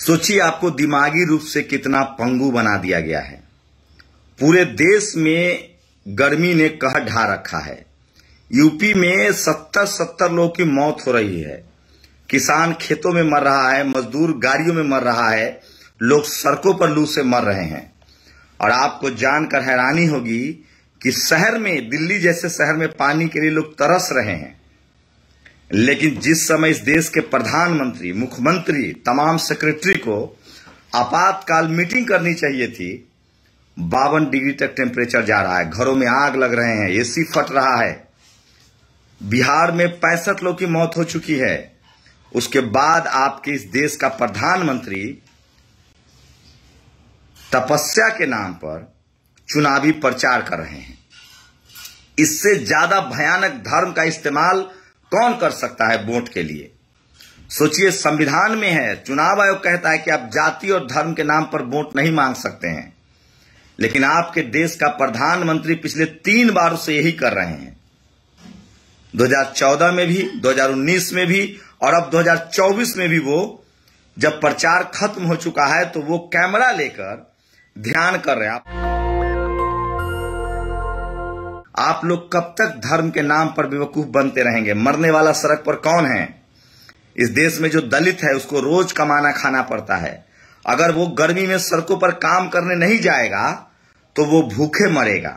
सोचिए आपको दिमागी रूप से कितना पंगु बना दिया गया है पूरे देश में गर्मी ने कह ढा रखा है यूपी में सत्तर सत्तर लोगों की मौत हो रही है किसान खेतों में मर रहा है मजदूर गाड़ियों में मर रहा है लोग सड़कों पर लू से मर रहे हैं और आपको जानकर हैरानी होगी कि शहर में दिल्ली जैसे शहर में पानी के लिए लोग तरस रहे हैं लेकिन जिस समय इस देश के प्रधानमंत्री मुख्यमंत्री तमाम सेक्रेटरी को आपातकाल मीटिंग करनी चाहिए थी बावन डिग्री तक टेम्परेचर जा रहा है घरों में आग लग रहे हैं एसी फट रहा है बिहार में पैंसठ लोग की मौत हो चुकी है उसके बाद आपके इस देश का प्रधानमंत्री तपस्या के नाम पर चुनावी प्रचार कर रहे हैं इससे ज्यादा भयानक धर्म का इस्तेमाल कौन कर सकता है वोट के लिए सोचिए संविधान में है चुनाव आयोग कहता है कि आप जाति और धर्म के नाम पर वोट नहीं मांग सकते हैं लेकिन आपके देश का प्रधानमंत्री पिछले तीन बार से यही कर रहे हैं 2014 में भी 2019 में भी और अब 2024 में भी वो जब प्रचार खत्म हो चुका है तो वो कैमरा लेकर ध्यान कर रहे हैं आप आप लोग कब तक धर्म के नाम पर बेवकूफ बनते रहेंगे मरने वाला सड़क पर कौन है इस देश में जो दलित है उसको रोज कमाना खाना पड़ता है अगर वो गर्मी में सड़कों पर काम करने नहीं जाएगा तो वो भूखे मरेगा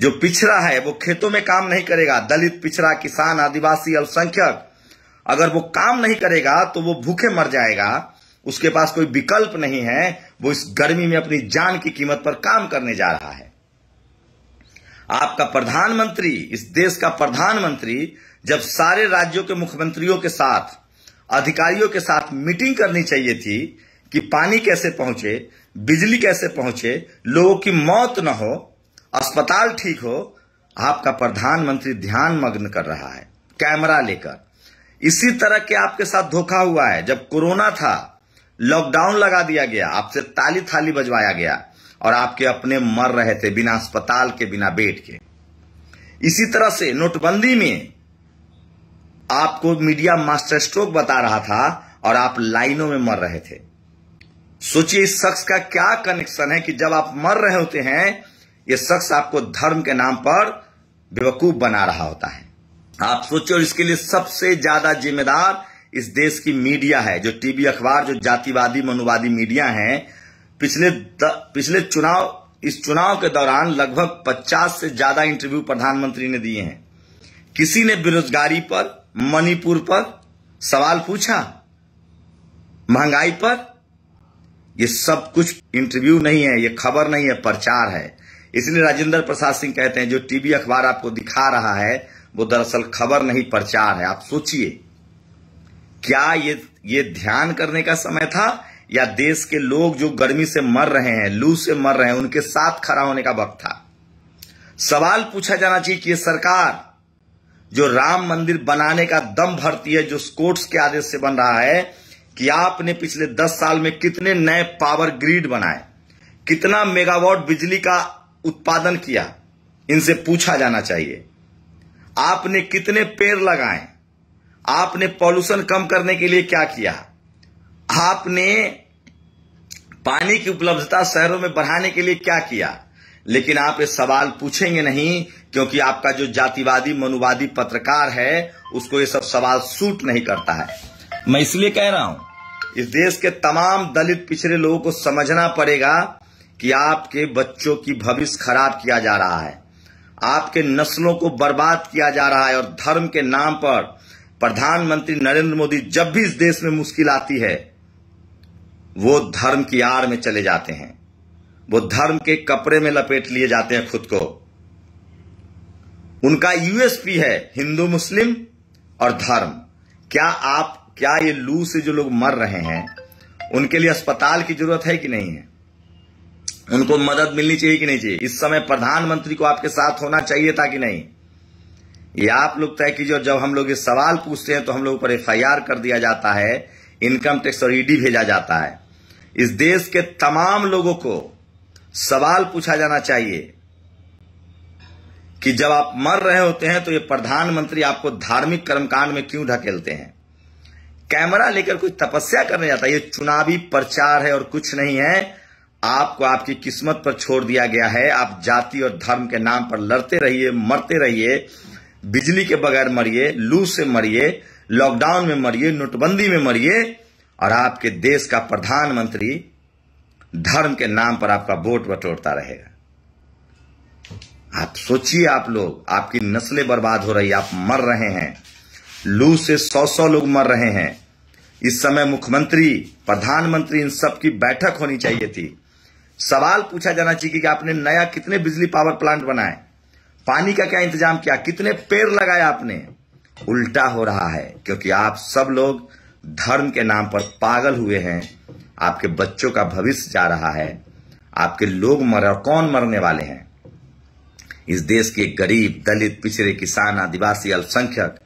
जो पिछड़ा है वो खेतों में काम नहीं करेगा दलित पिछड़ा किसान आदिवासी अल्पसंख्यक अगर वो काम नहीं करेगा तो वो भूखे मर जाएगा उसके पास कोई विकल्प नहीं है वो इस गर्मी में अपनी जान की कीमत पर काम करने जा रहा है आपका प्रधानमंत्री इस देश का प्रधानमंत्री जब सारे राज्यों के मुख्यमंत्रियों के साथ अधिकारियों के साथ मीटिंग करनी चाहिए थी कि पानी कैसे पहुंचे बिजली कैसे पहुंचे लोगों की मौत न हो अस्पताल ठीक हो आपका प्रधानमंत्री ध्यान मग्न कर रहा है कैमरा लेकर इसी तरह के आपके साथ धोखा हुआ है जब कोरोना था लॉकडाउन लगा दिया गया आपसे ताली थाली बजवाया गया और आपके अपने मर रहे थे बिना अस्पताल के बिना बेड के इसी तरह से नोटबंदी में आपको मीडिया मास्टर स्ट्रोक बता रहा था और आप लाइनों में मर रहे थे सोचिए इस शख्स का क्या कनेक्शन है कि जब आप मर रहे होते हैं ये शख्स आपको धर्म के नाम पर बेवकूफ बना रहा होता है आप सोचिए और इसके लिए सबसे ज्यादा जिम्मेदार इस देश की मीडिया है जो टीवी अखबार जो जातिवादी मनुवादी मीडिया है पिछले द, पिछले चुनाव इस चुनाव के दौरान लगभग 50 से ज्यादा इंटरव्यू प्रधानमंत्री ने दिए हैं किसी ने बेरोजगारी पर मणिपुर पर सवाल पूछा महंगाई पर ये सब कुछ इंटरव्यू नहीं है ये खबर नहीं है प्रचार है इसलिए राजेंद्र प्रसाद सिंह कहते हैं जो टीवी अखबार आपको दिखा रहा है वो दरअसल खबर नहीं प्रचार है आप सोचिए क्या ये ये ध्यान करने का समय था या देश के लोग जो गर्मी से मर रहे हैं लू से मर रहे हैं उनके साथ खड़ा होने का वक्त था सवाल पूछा जाना चाहिए कि ये सरकार जो राम मंदिर बनाने का दम भरती है जो कोर्ट्स के आदेश से बन रहा है कि आपने पिछले दस साल में कितने नए पावर ग्रिड बनाए कितना मेगावाट बिजली का उत्पादन किया इनसे पूछा जाना चाहिए आपने कितने पेड़ लगाए आपने पॉल्यूशन कम करने के लिए क्या किया आपने पानी की उपलब्धता शहरों में बढ़ाने के लिए क्या किया लेकिन आप ये सवाल पूछेंगे नहीं क्योंकि आपका जो जातिवादी मनुवादी पत्रकार है उसको ये सब सवाल सूट नहीं करता है मैं इसलिए कह रहा हूं इस देश के तमाम दलित पिछड़े लोगों को समझना पड़ेगा कि आपके बच्चों की भविष्य खराब किया जा रहा है आपके नस्लों को बर्बाद किया जा रहा है और धर्म के नाम पर प्रधानमंत्री नरेंद्र मोदी जब भी इस देश में मुश्किल आती है वो धर्म की आड़ में चले जाते हैं वो धर्म के कपड़े में लपेट लिए जाते हैं खुद को उनका यूएसपी है हिंदू मुस्लिम और धर्म क्या आप क्या ये लू से जो लोग मर रहे हैं उनके लिए अस्पताल की जरूरत है कि नहीं है उनको मदद मिलनी चाहिए कि नहीं चाहिए इस समय प्रधानमंत्री को आपके साथ होना चाहिए था कि नहीं ये आप लोग तय कीजिए और जब हम लोग ये सवाल पूछते हैं तो हम लोग पर एफ कर दिया जाता है इनकम टैक्स और ईडी भेजा जाता है इस देश के तमाम लोगों को सवाल पूछा जाना चाहिए कि जब आप मर रहे होते हैं तो ये प्रधानमंत्री आपको धार्मिक कर्मकांड में क्यों ढकेलते हैं कैमरा लेकर कोई तपस्या करने जाता है ये चुनावी प्रचार है और कुछ नहीं है आपको आपकी किस्मत पर छोड़ दिया गया है आप जाति और धर्म के नाम पर लड़ते रहिए मरते रहिए बिजली के बगैर मरिए लू से मरिए लॉकडाउन में मरिए नोटबंदी में मरिए और आपके देश का प्रधानमंत्री धर्म के नाम पर आपका वोट बटोरता रहेगा आप सोचिए आप लोग आपकी नस्लें बर्बाद हो रही आप मर रहे हैं लू से सौ सौ लोग मर रहे हैं इस समय मुख्यमंत्री प्रधानमंत्री इन सब की बैठक होनी चाहिए थी सवाल पूछा जाना चाहिए कि आपने नया कितने बिजली पावर प्लांट बनाए पानी का क्या इंतजाम किया कितने पेड़ लगाए आपने उल्टा हो रहा है क्योंकि आप सब लोग धर्म के नाम पर पागल हुए हैं आपके बच्चों का भविष्य जा रहा है आपके लोग मर कौन मरने वाले हैं इस देश के गरीब दलित पिछड़े किसान आदिवासी अल्पसंख्यक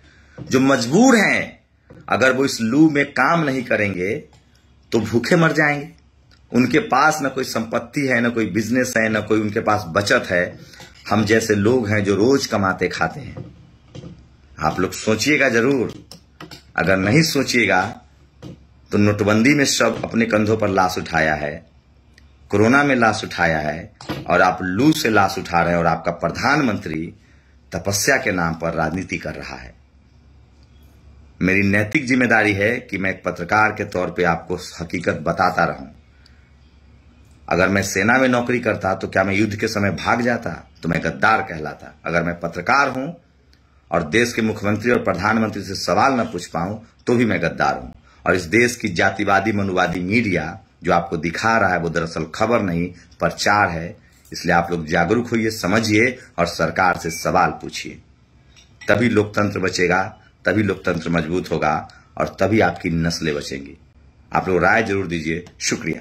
जो मजबूर हैं अगर वो इस लू में काम नहीं करेंगे तो भूखे मर जाएंगे उनके पास ना कोई संपत्ति है ना कोई बिजनेस है ना कोई उनके पास बचत है हम जैसे लोग हैं जो रोज कमाते खाते हैं आप लोग सोचिएगा जरूर अगर नहीं सोचिएगा तो नोटबंदी में सब अपने कंधों पर लाश उठाया है कोरोना में लाश उठाया है और आप लू से लाश उठा रहे हैं और आपका प्रधानमंत्री तपस्या के नाम पर राजनीति कर रहा है मेरी नैतिक जिम्मेदारी है कि मैं एक पत्रकार के तौर पे आपको हकीकत बताता रहूं अगर मैं सेना में नौकरी करता तो क्या मैं युद्ध के समय भाग जाता तो मैं गद्दार कहलाता अगर मैं पत्रकार हूं और देश के मुख्यमंत्री और प्रधानमंत्री से सवाल न पूछ पाऊं तो भी मैं गद्दार हूं और इस देश की जातिवादी मनुवादी मीडिया जो आपको दिखा रहा है वो दरअसल खबर नहीं प्रचार है इसलिए आप लोग जागरूक होइए समझिए और सरकार से सवाल पूछिए तभी लोकतंत्र बचेगा तभी लोकतंत्र मजबूत होगा और तभी आपकी नस्लें बचेंगी आप लोग राय जरूर दीजिए शुक्रिया